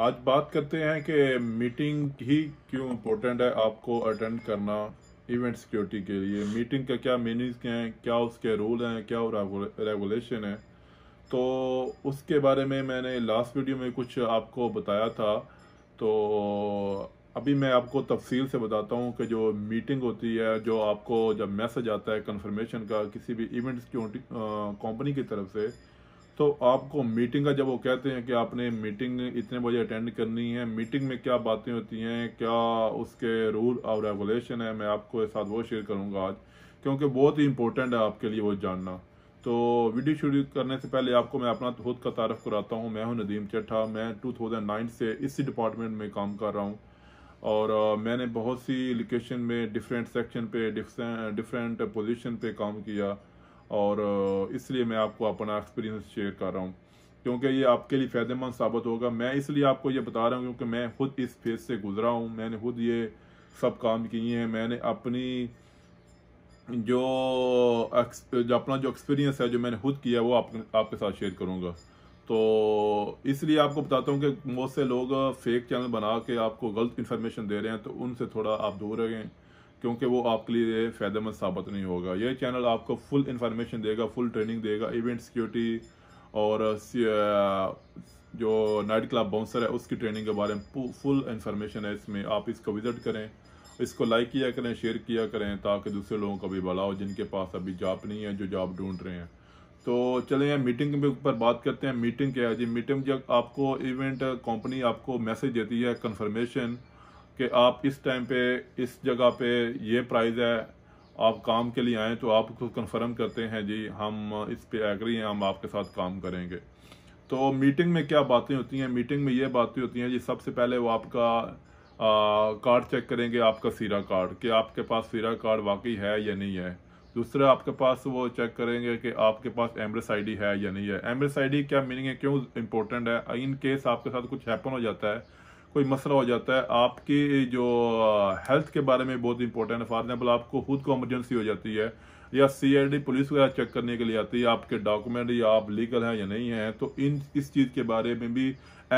आज बात करते हैं कि मीटिंग ही क्यों इम्पोर्टेंट है आपको अटेंड करना इवेंट सिक्योरिटी के लिए मीटिंग का क्या क्या हैं क्या उसके रूल हैं क्या रेगुलेशन है तो उसके बारे में मैंने लास्ट वीडियो में कुछ आपको बताया था तो अभी मैं आपको तफसील से बताता हूँ कि जो मीटिंग होती है जो आपको जब मैसेज आता है कंफर्मेशन का किसी भी इवेंट सिक्योरिटी कंपनी की तरफ से तो आपको मीटिंग का जब वो कहते हैं कि आपने मीटिंग इतने बजे अटेंड करनी है मीटिंग में क्या बातें होती हैं क्या उसके रूल और रेगुलेशन है मैं आपको साथ वो शेयर करूँगा आज क्योंकि बहुत ही इंपॉर्टेंट है आपके लिए वो जानना तो वीडियो शुरू करने से पहले आपको मैं अपना खुद का तारफ़ कराता हूँ मैं हूँ नदीम चट्ठा मैं टू से इसी डिपार्टमेंट में काम कर रहा हूँ और मैंने बहुत सी लोकेशन में डिफरेंट सेक्शन पे डिफरेंट पोजिशन पे काम किया और इसलिए मैं आपको अपना एक्सपीरियंस शेयर कर रहा हूँ क्योंकि ये आपके लिए फ़ायदेमंद साबित होगा मैं इसलिए आपको ये बता रहा हूँ क्योंकि मैं खुद इस फेज से गुजरा हूँ मैंने खुद ये सब काम किए हैं मैंने अपनी जो जो अपना जो एक्सपीरियंस है जो मैंने खुद किया वो आप, आपके साथ शेयर करूँगा तो इसलिए आपको बताता हूँ कि बहुत से लोग फेक चैनल बना के आपको गलत इन्फॉर्मेशन दे रहे हैं तो उनसे थोड़ा आप दूर रहें क्योंकि वो आपके लिए फ़ायदेमंद साबित नहीं होगा ये चैनल आपको फुल इन्फॉर्मेशन देगा फुल ट्रेनिंग देगा इवेंट सिक्योरिटी और uh, uh, जो नाइट क्लब बाउंसर है उसकी ट्रेनिंग के बारे में फुल इन्फॉर्मेशन है इसमें आप इसको विज़िट करें इसको लाइक किया करें शेयर किया करें ताकि दूसरे लोगों को भी बढ़ाओ जिनके पास अभी जॉब नहीं है जो जॉब ढूंढ रहे हैं तो चले हम मीटिंग के ऊपर बात करते हैं मीटिंग क्या है जी मीटिंग जब आपको इवेंट कंपनी uh, आपको मैसेज देती है कन्फर्मेशन कि आप इस टाइम पे इस जगह पे ये प्राइस है आप काम के लिए आएँ तो आप उसको कन्फर्म करते हैं जी हम इस पे एग्री हैं हम आपके साथ काम करेंगे तो मीटिंग में क्या बातें होती हैं मीटिंग में ये बातें होती हैं जी सबसे पहले वो आपका कार्ड चेक करेंगे आपका सीरा कार्ड कि आपके पास सीरा कार्ड वाकई है या नहीं है दूसरा आपके पास वो चेक करेंगे कि आपके पास एम्ब्रेस आई है या नहीं है एम्ब्रेस आई क्या मीनिंग है क्यों इंपॉर्टेंट है इन केस आपके साथ कुछ हैपन हो जाता है कोई मसला हो जाता है आपकी जो हेल्थ के बारे में बहुत इंपॉर्टेंट है फॉर एग्जाम्पल आपको खुद को एमरजेंसी हो जाती है या सीआईडी पुलिस वगैरह चेक करने के लिए आती है आपके डॉक्यूमेंट या आप लीगल हैं या नहीं हैं तो इन इस चीज़ के बारे में भी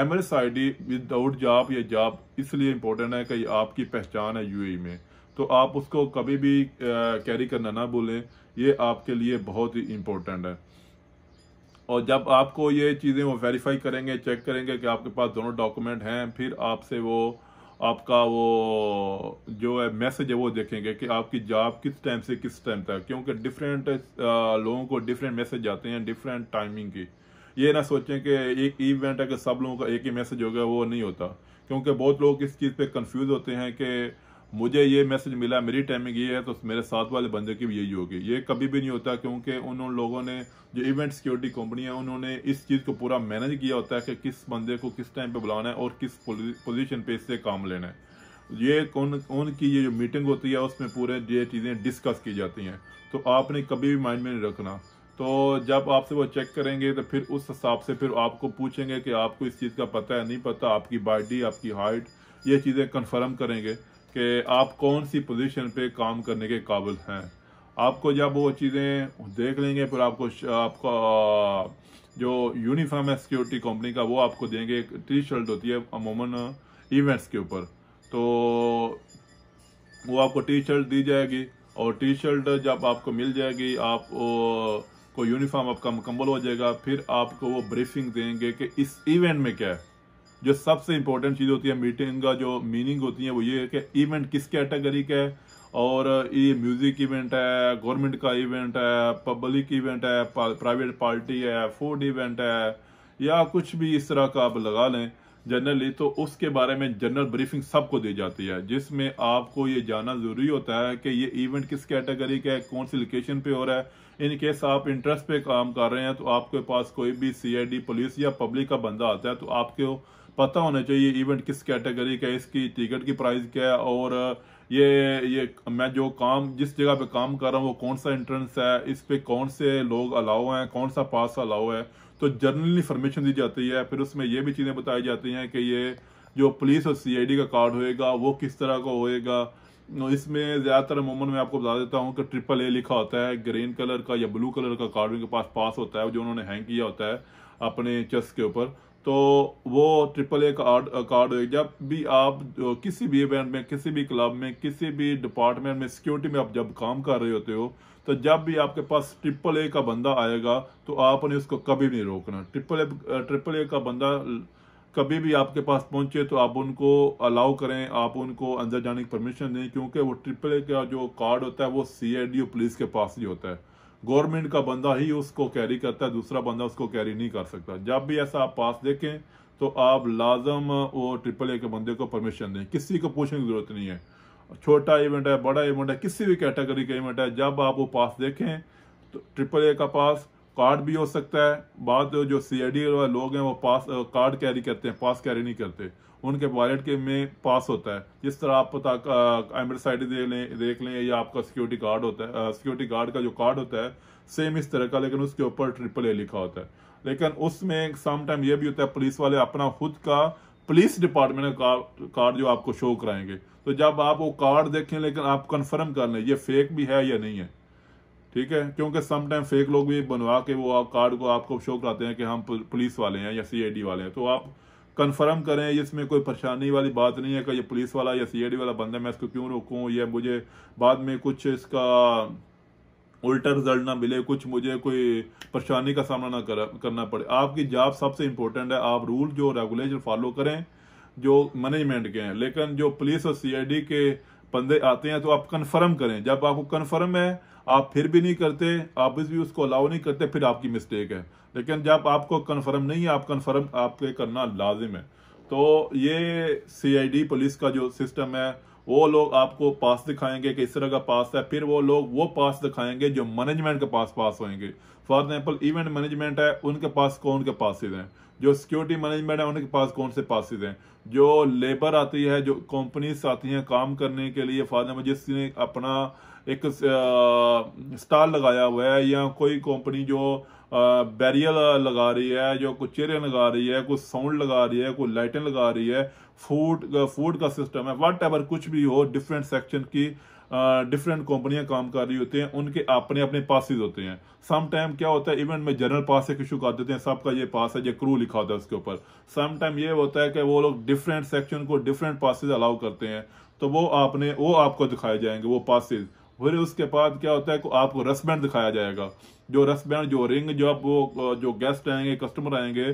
M S I D without job या जॉब इसलिए इम्पोर्टेंट है कि आपकी पहचान है यू e में तो आप उसको कभी भी कैरी करना ना भूलें ये आपके लिए बहुत ही इम्पोर्टेंट है और जब आपको ये चीज़ें वो वेरीफाई करेंगे चेक करेंगे कि आपके पास दोनों डॉक्यूमेंट हैं फिर आपसे वो आपका वो जो है मैसेज है वो देखेंगे कि आपकी जॉब किस टाइम से किस टाइम तक क्योंकि डिफरेंट लोगों को डिफरेंट मैसेज आते हैं डिफरेंट टाइमिंग की ये ना सोचें कि एक इवेंट है कि सब लोगों का एक ही मैसेज होगा वो नहीं होता क्योंकि बहुत लोग इस चीज़ पे कंफ्यूज होते हैं कि मुझे ये मैसेज मिला मेरी टाइमिंग ये है तो मेरे साथ वाले बंदे की भी यही होगी ये कभी भी नहीं होता क्योंकि उन लोगों ने जो इवेंट सिक्योरिटी कंपनी है उन्होंने इस चीज़ को पूरा मैनेज किया होता है कि किस बंदे को किस टाइम पे बुलाना है और किस पोजीशन पे इससे काम लेना है ये कौन उनकी ये जो मीटिंग होती है उसमें पूरे ये चीज़ें डिस्कस की जाती हैं तो आपने कभी भी माइंड में नहीं रखना तो जब आपसे वो चेक करेंगे तो फिर उस हिसाब से फिर आपको पूछेंगे कि आपको इस चीज़ का पता है नहीं पता आपकी बॉडी आपकी हाइट ये चीज़ें कन्फर्म करेंगे कि आप कौन सी पोजीशन पे काम करने के काबिल हैं आपको जब वो चीज़ें देख लेंगे फिर आपको आपका जो यूनिफॉर्म है सिक्योरिटी कंपनी का वो आपको देंगे एक टी शर्ट होती है अमूमन इवेंट्स के ऊपर तो वो आपको टी शर्ट दी जाएगी और टी शर्ट जब आपको मिल जाएगी आप को यूनिफॉर्म आपका मुकम्मल हो जाएगा फिर आपको वो ब्रीफिंग देंगे कि इस इवेंट में क्या है जो सबसे इंपॉर्टेंट चीज़ होती है मीटिंग का जो मीनिंग होती है वो ये है कि इवेंट किस कैटेगरी का है और ये म्यूज़िक इवेंट है गवर्नमेंट का इवेंट है पब्लिक इवेंट है प्राइवेट पार्टी है फूड इवेंट है या कुछ भी इस तरह का आप लगा लें जनरली तो उसके बारे में जनरल ब्रीफिंग सबको दी जाती है जिसमें आपको ये जानना ज़रूरी होता है कि ये इवेंट किस कैटेगरी का है कौन सी लोकेशन पे हो रहा है इन केस आप इंटरेस्ट पे काम कर रहे हैं तो आपके पास कोई भी सीआईडी पुलिस या पब्लिक का बंदा आता है तो आपको पता होना चाहिए इवेंट किस कैटेगरी का इसकी टिकट की प्राइस क्या है और ये ये मैं जो काम जिस जगह पे काम कर रहा हूँ वो कौन सा एंट्रेंस है इस पे कौन से लोग अलाउ हैं कौन सा पास अलाउ है तो जनरल इन्फॉर्मेशन दी जाती है फिर उसमें ये भी चीज़ें बताई जाती हैं कि ये जो पुलिस और सीआईडी का कार्ड होएगा वो किस तरह का होएगा इसमें ज़्यादातर अमूमन मैं आपको बता देता हूँ कि ट्रिपल ए लिखा होता है ग्रीन कलर का या ब्लू कलर का कार्ड उनके पास पास होता है जो उन्होंने हैंग किया होता है अपने चेस्ट के ऊपर तो वो ट्रिपल ए कार्ड कार्ड जब भी आप uh, किसी भी इवेंट में किसी भी क्लब में किसी भी डिपार्टमेंट में सिक्योरिटी में आप जब काम कर रहे होते हो तो जब भी आपके पास ट्रिपल ए का बंदा आएगा तो आपने उसको कभी नहीं रोकना ट्रिपल ए ट्रिपल ए का बंदा uh, कभी भी आपके पास पहुंचे तो आप उनको अलाउ करें आप उनको अंदर जाने की परमिशन दें क्योंकि वो ट्रिपल ए का जो कार्ड होता है वो सी पुलिस के पास ही होता है गवर्नमेंट का बंदा ही उसको कैरी करता है दूसरा बंदा उसको कैरी नहीं कर सकता जब भी ऐसा आप पास देखें तो आप लाजम वो ट्रिपल ए के बंदे को परमिशन दें किसी को पूछने की ज़रूरत नहीं है छोटा इवेंट है बड़ा इवेंट है किसी भी कैटेगरी का इवेंट है जब आप वो पास देखें तो ट्रिपल ए का पास कार्ड भी हो सकता है बाद जो सी वाले लोग हैं वो पास कार्ड कैरी करते हैं पास कैरी नहीं करते उनके वॉलेट के में पास होता है जिस तरह आप पता एम्बेसडी देख लें देख लें या आपका सिक्योरिटी कार्ड होता है सिक्योरिटी गार्ड का जो कार्ड होता है सेम इस तरह का लेकिन उसके ऊपर ट्रिपल ए लिखा होता है लेकिन उसमें सम टाइम ये भी होता है पुलिस वाले अपना खुद का पुलिस डिपार्टमेंट का कार्ड जो आपको शो कराएंगे तो जब आप वो कार्ड देखें लेकिन आप कन्फर्म कर लें ये फेक भी है या नहीं है ठीक है क्योंकि सम टाइम फेक लोग भी बनवा के वो आप कार्ड को आपको शो कराते हैं कि हम पुलिस वाले हैं या सी वाले हैं तो आप कन्फर्म करें इसमें कोई परेशानी वाली बात नहीं है कि ये पुलिस वाला या सी वाला बंदा मैं इसको क्यों रोकूं या मुझे बाद में कुछ इसका उल्टा रिजल्ट ना मिले कुछ मुझे कोई परेशानी का सामना ना कर, करना पड़े आपकी जॉब सबसे इम्पोर्टेंट है आप रूल जो रेगुलेशन फॉलो करें जो मैनेजमेंट के हैं लेकिन जो पुलिस और सीआईडी के बंदे आते हैं तो आप कन्फर्म करें जब आपको कन्फर्म है आप फिर भी नहीं करते आप इस भी उसको अलाउ नहीं करते फिर आपकी मिस्टेक है लेकिन जब आपको कन्फर्म नहीं है आप कन्फर्म आपके करना लाजिम है तो ये डी पुलिस का जो सिस्टम है वो लोग आपको पास दिखाएंगे कि इस तरह का पास है फिर वो लोग वो पास दिखाएंगे जो मैनेजमेंट के पास पास होंगे फॉर एग्जाम्पल इवेंट मैनेजमेंट है उनके पास कौन के पासिस हैं जो सिक्योरिटी मैनेजमेंट है उनके पास कौन से पासिस हैं जो लेबर आती है जो कंपनीज आती हैं काम करने के लिए फॉर एग्जाम्पल जिसने अपना एक स्टाल लगाया हुआ है या कोई कंपनी जो बैरियर लगा रही है जो कुछ चेहरे लगा रही है कुछ साउंड लगा रही है कुछ लाइटें लगा रही है फूड फूड का सिस्टम है वट एवर कुछ भी हो डिफरेंट सेक्शन की डिफरेंट कंपनियां काम कर रही होती हैं उनके अपने अपने पासिस होते हैं सम टाइम क्या होता है इवेंट में जनरल पास एक इशू कर देते हैं सबका ये पास है ये क्रू लिखा होता है उसके ऊपर सम टाइम ये होता है कि वो लोग डिफरेंट सेक्शन को डिफरेंट पासिस अलाउ करते हैं तो वो आपने वो आपको दिखाए जाएंगे वो पासिस फिर उसके बाद क्या होता है को आपको रसबैंड दिखाया जाएगा जो रसबैंड जो रिंग जो आप वो जो गेस्ट आएंगे कस्टमर आएंगे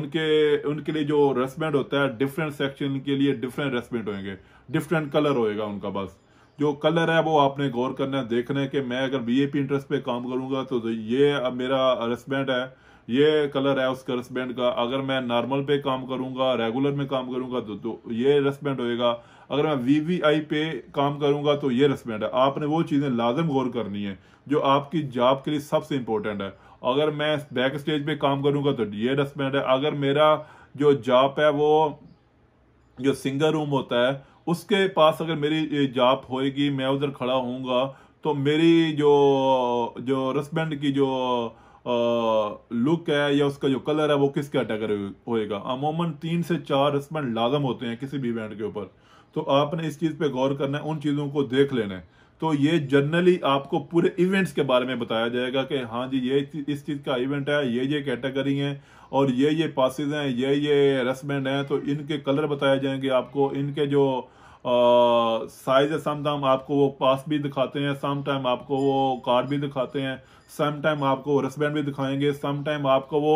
उनके उनके लिए जो रसबैंड होता है डिफरेंट सेक्शन के लिए डिफरेंट रसबैंड होंगे डिफरेंट कलर होएगा उनका बस जो कलर है वो आपने गौर करना है देखना है कि मैं अगर वीएपी इंटरेस्ट पे काम करूंगा तो ये अब मेरा रेस्टबैंड है ये कलर है उसका रेस्टबैंड का अगर मैं नॉर्मल पे काम करूंगा रेगुलर में काम करूंगा तो, तो ये रेस्टबैंड होएगा अगर मैं वीवीआई पे काम करूंगा तो ये रेस्टबैंड है आपने वो चीज़ें लाजम गौर करनी है जो आपकी जॉब के लिए सबसे इंपॉर्टेंट है अगर मैं बैक स्टेज पे काम करूंगा तो ये रेस्टबैंड है अगर मेरा जो जॉब है वो जो सिंगर रूम होता है उसके पास अगर मेरी जाप होएगी मैं उधर खड़ा होऊंगा तो मेरी जो जो रसबेंड की जो लुक है या उसका जो कलर है वो किसके अटैकर होएगा अमूमन तीन से चार रसबेंड लाजम होते हैं किसी भी बैंड के ऊपर तो आपने इस चीज़ पे गौर करना है उन चीज़ों को देख लेना है तो ये जनरली आपको पूरे इवेंट्स के बारे में बताया जाएगा कि हाँ जी ये इस चीज़ का इवेंट है ये ये कैटेगरी है और ये ये पासिस हैं ये ये रेस्टमेंट हैं तो इनके कलर बताए जाएंगे आपको इनके जो साइज है सम आपको वो पास भी दिखाते हैं सम टाइम आपको वो कार्ड भी दिखाते हैं सम टाइम आपको रसबैंड भी दिखाएंगे सम टाइम आपको वो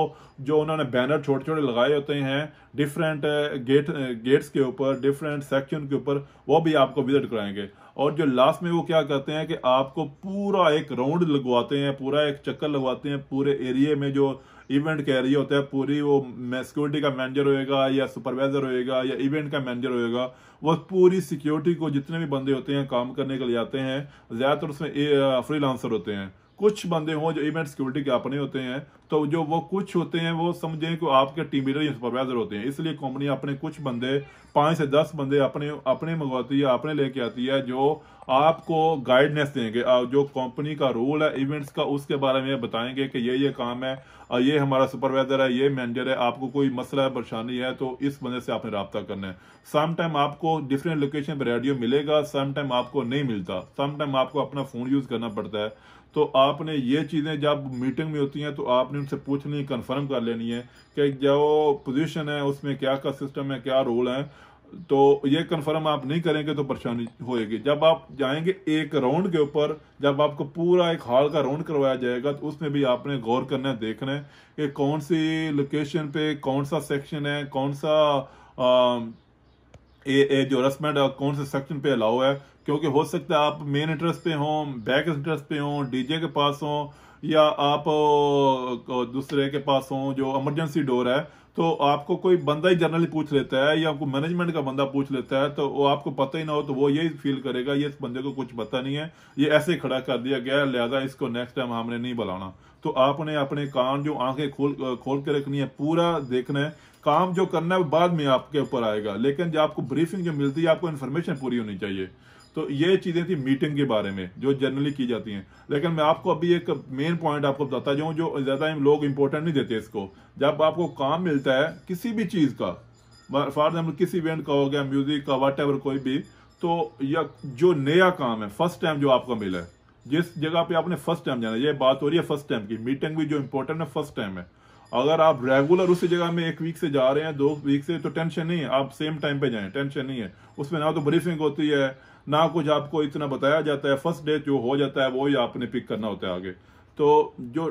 जो उन्होंने बैनर छोटे छोटे लगाए होते हैं डिफरेंट गेट गेट्स के ऊपर डिफरेंट सेक्शन के ऊपर वो भी आपको विजिट कराएंगे और जो लास्ट में वो क्या करते हैं कि आपको पूरा एक राउंड लगवाते हैं पूरा एक चक्कर लगवाते हैं पूरे एरिए में जो इवेंट रही होता है पूरी वो सिक्योरिटी का मैनेजर होएगा या सुपरवाइजर होएगा या इवेंट का मैनेजर होएगा वो पूरी सिक्योरिटी को जितने भी बंदे होते हैं काम करने के लिए आते हैं ज़्यादातर उसमें फ्री होते हैं कुछ बंदे हों जो इवेंट सिक्योरिटी के अपने होते हैं तो जो वो कुछ होते हैं वो समझें कि आपके टीम लीडर या सुपरवाइजर होते हैं इसलिए कंपनी अपने कुछ बंदे पाँच से दस बंदे अपने अपने मंगवाती है अपने लेके आती है जो आपको गाइडनेस देंगे जो कंपनी का रोल है इवेंट्स का उसके बारे में बताएंगे कि ये ये काम है ये हमारा सुपरवाइजर है ये मैनेजर है आपको कोई मसला है परेशानी है तो इस बंदे से आपने रबता करना है सम टाइम आपको डिफरेंट लोकेशन पर रेडियो मिलेगा सम टाइम आपको नहीं मिलता सम टाइम आपको अपना फ़ोन यूज़ करना पड़ता है तो आपने ये चीज़ें जब मीटिंग में होती हैं तो आपने उनसे पूछनी कंफर्म कर लेनी है कि जो पोजीशन है उसमें क्या का सिस्टम है क्या रोल है तो ये कंफर्म आप नहीं करेंगे तो परेशानी होएगी जब आप जाएंगे एक राउंड के ऊपर जब आपको पूरा एक हॉल का राउंड करवाया जाएगा तो उसमें भी आपने गौर करना है देखना है कि कौन सी लोकेशन पे कौन सा सेक्शन है कौन सा आ, ए, ए जो रस्मेंट कौन से सेक्शन पे अलाउ है क्योंकि हो सकता है आप मेन इंटरेस्ट पे हों बैक इंटरेस्ट पे हों डीजे के पास हों या आप दूसरे के पास हों जो एमरजेंसी डोर है तो आपको कोई बंदा ही जनरली पूछ लेता है या आपको मैनेजमेंट का बंदा पूछ लेता है तो वो आपको पता ही ना हो तो वो यही फील करेगा ये इस बंदे को कुछ पता नहीं है ये ऐसे खड़ा कर दिया गया है लिहाजा इसको नेक्स्ट टाइम हमने नहीं बुलाना तो आपने अपने कान जो आंखें खोल खोल के रखनी है पूरा देखना है काम जो करना है वो बाद में आपके ऊपर आएगा लेकिन जो आपको ब्रीफिंग जो मिलती है आपको इन्फॉर्मेशन पूरी होनी चाहिए तो ये चीज़ें थी मीटिंग के बारे में जो जनरली की जाती हैं लेकिन मैं आपको अभी एक मेन पॉइंट आपको बताता जाऊं जो ज़्यादा लोग इंपॉर्टेंट नहीं देते इसको जब आपको काम मिलता है किसी भी चीज़ का फॉर एग्जाम्पल किसी इवेंट का हो गया म्यूजिक का वट कोई भी तो या जो नया काम है फर्स्ट टाइम जो आपको मिला है जिस जगह पे आपने फर्स्ट टाइम जाना ये बात हो रही है फर्स्ट टाइम की मीटिंग भी जो इम्पोर्टेंट है फर्स्ट टाइम है अगर आप रेगुलर उसी जगह में एक वीक से जा रहे हैं दो वीक से तो टेंशन नहीं है आप सेम टाइम पे जाएं टेंशन नहीं है उसमें ना तो ब्रीफिंग होती है ना कुछ आपको इतना बताया जाता है फर्स्ट डे जो हो जाता है वो ही आपने पिक करना होता है आगे तो जो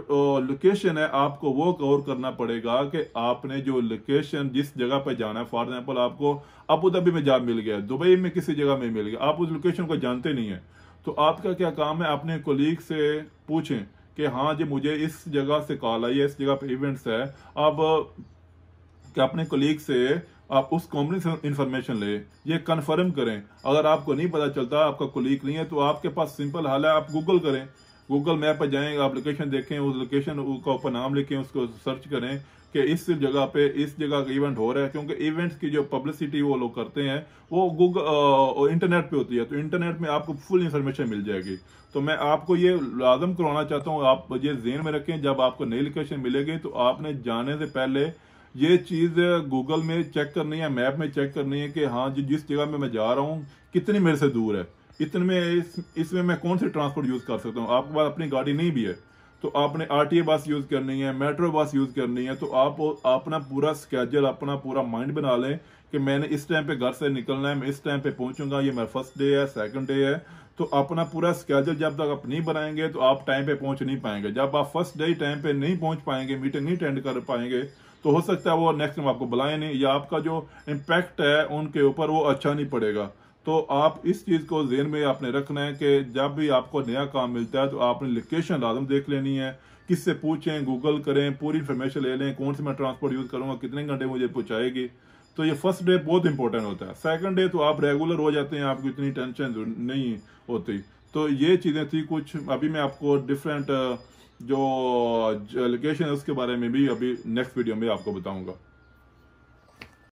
लोकेशन है आपको वो कवर करना पड़ेगा कि आपने जो लोकेशन जिस जगह पर जाना है फॉर एग्जाम्पल आपको अबू धाबी में जाब मिल गया दुबई में किसी जगह में मिल गया आप उस लोकेशन को जानते नहीं है तो आपका क्या काम है अपने कोलीग से पूछें कि हाँ जी मुझे इस जगह से कॉल आई है इस जगह पे इवेंट्स है अब अपने कोलीग से आप उस कॉम्बिनेशन इन्फॉर्मेशन लें ये कन्फर्म करें अगर आपको नहीं पता चलता आपका कोलीग नहीं है तो आपके पास सिंपल हाल है आप गूगल करें गूगल मैप पर जाएं आप लोकेशन देखें उस लोकेशन का ऊपर नाम लिखें उसको सर्च करें कि इस जगह पे इस जगह का इवेंट हो रहा है क्योंकि इवेंट्स की जो पब्लिसिटी वो लोग करते हैं वो गूगल इंटरनेट पे होती है तो इंटरनेट में आपको फुल इन्फॉर्मेशन मिल जाएगी तो मैं आपको ये लाजम करवाना चाहता हूँ आप ये जेन में रखें जब आपको नई लोकेशन मिलेगी तो आपने जाने से पहले ये चीज़ गूगल में चेक करनी है मैप में चेक करनी है कि हाँ जी जिस जगह में मैं जा रहा हूँ कितनी मेरे से दूर है इतने में इस इसमें मैं कौन से ट्रांसपोर्ट यूज़ कर सकता हूँ आपके पास अपनी गाड़ी नहीं भी है तो आपने आर बस यूज़ करनी है मेट्रो बस यूज़ करनी है तो आप अपना पूरा स्केजल अपना पूरा माइंड बना लें कि मैंने इस टाइम पे घर से निकलना है मैं इस टाइम पे पहुंचूंगा ये मेरा फर्स्ट डे है सेकंड डे है तो अपना पूरा स्केजल जब तक आप नहीं बनाएंगे तो आप टाइम पे पहुंच नहीं पाएंगे जब आप फर्स्ट डे टाइम पे नहीं पहुंच पाएंगे मीटिंग नहीं अटेंड कर पाएंगे तो हो सकता है वो नेक्स्ट टाइम आपको बुलाए नहीं या आपका जो इम्पैक्ट है उनके ऊपर वो अच्छा नहीं पड़ेगा तो आप इस चीज़ को जेन में आपने रखना है कि जब भी आपको नया काम मिलता है तो आपने लोकेशन लाजम देख लेनी है किससे पूछें गूगल करें पूरी इन्फॉर्मेशन ले लें कौन से मैं ट्रांसपोर्ट यूज़ करूंगा कितने घंटे मुझे पहुंचाएगी तो ये फर्स्ट डे बहुत इंपॉर्टेंट होता है सेकंड डे तो आप रेगुलर हो जाते हैं आपको इतनी टेंशन नहीं होती तो ये चीज़ें थी कुछ अभी मैं आपको डिफरेंट जो लोकेशन है उसके बारे में भी अभी नेक्स्ट वीडियो में आपको बताऊंगा